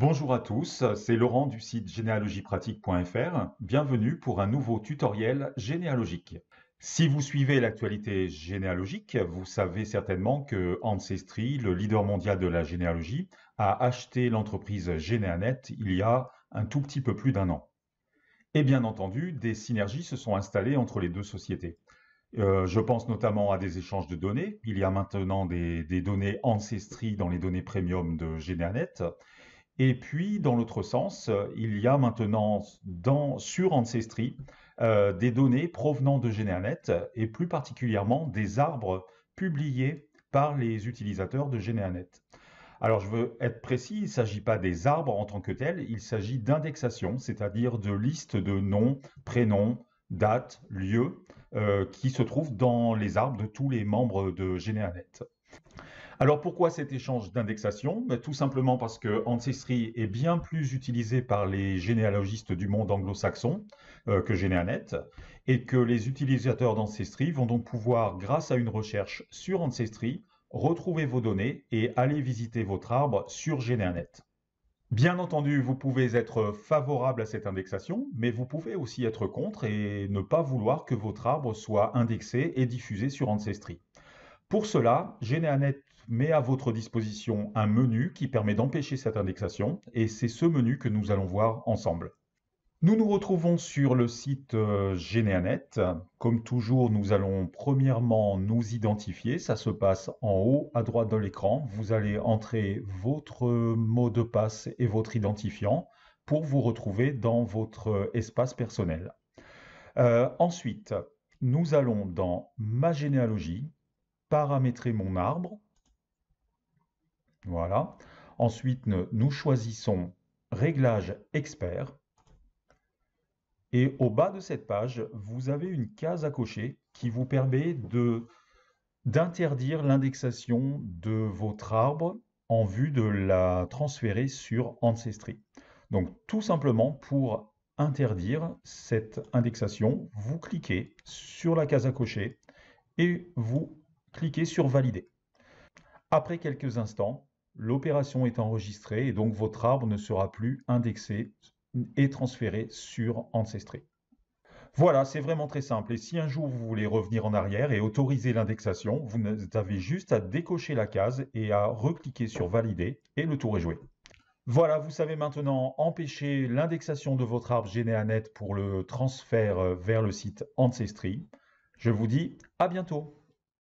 Bonjour à tous, c'est Laurent du site généalogiepratique.fr. Bienvenue pour un nouveau tutoriel généalogique. Si vous suivez l'actualité généalogique, vous savez certainement que Ancestry, le leader mondial de la généalogie, a acheté l'entreprise Geneanet il y a un tout petit peu plus d'un an. Et bien entendu, des synergies se sont installées entre les deux sociétés. Euh, je pense notamment à des échanges de données. Il y a maintenant des, données Ancestry dans les données premium de Geneanet. Et puis, dans l'autre sens, euh, il y a maintenant sur Ancestry euh, des données provenant de Généanet et plus particulièrement des arbres publiés par les utilisateurs de Généanet. Alors je veux être précis, il ne s'agit pas des arbres en tant que tels, il s'agit d'indexation, c'est-à-dire de listes de noms, prénoms, dates, lieux euh, qui se trouvent dans les arbres de tous les membres de Généanet. Alors pourquoi cet échange d'indexation ben, Tout simplement parce que Ancestry est bien plus utilisé par les généalogistes du monde anglo-saxon euh, que Généanet et que les utilisateurs d'Ancestry vont donc pouvoir, grâce à une recherche sur Ancestry, retrouver vos données et aller visiter votre arbre sur Généanet. Bien entendu, vous pouvez être favorable à cette indexation, mais vous pouvez aussi être contre et ne pas vouloir que votre arbre soit indexé et diffusé sur Ancestry. Pour cela, Généanet met à votre disposition un menu qui permet d'empêcher cette indexation et c'est ce menu que nous allons voir ensemble. Nous nous retrouvons sur le site euh, Geneanet. Comme toujours, nous allons premièrement nous identifier. Ça se passe en haut à droite de l'écran. Vous allez entrer votre mot de passe et votre identifiant pour vous retrouver dans votre espace personnel. Euh, ensuite, nous allons dans Ma généalogie, paramétrer mon arbre, voilà. Ensuite, nous choisissons Réglages experts. Et au bas de cette page, vous avez une case à cocher qui vous permet d'interdire l'indexation de votre arbre en vue de la transférer sur Ancestry. Donc tout simplement pour interdire cette indexation, vous cliquez sur la case à cocher et vous cliquez sur Valider. Après quelques instants, l'opération est enregistrée et donc votre arbre ne sera plus indexé et transféré sur Ancestry. Voilà, c'est vraiment très simple. Et si un jour vous voulez revenir en arrière et autoriser l'indexation, vous avez juste à décocher la case et à recliquer sur Valider et le tour est joué. Voilà, vous savez maintenant empêcher l'indexation de votre arbre Généanet pour le transfert euh, vers le site Ancestry. Je vous dis à bientôt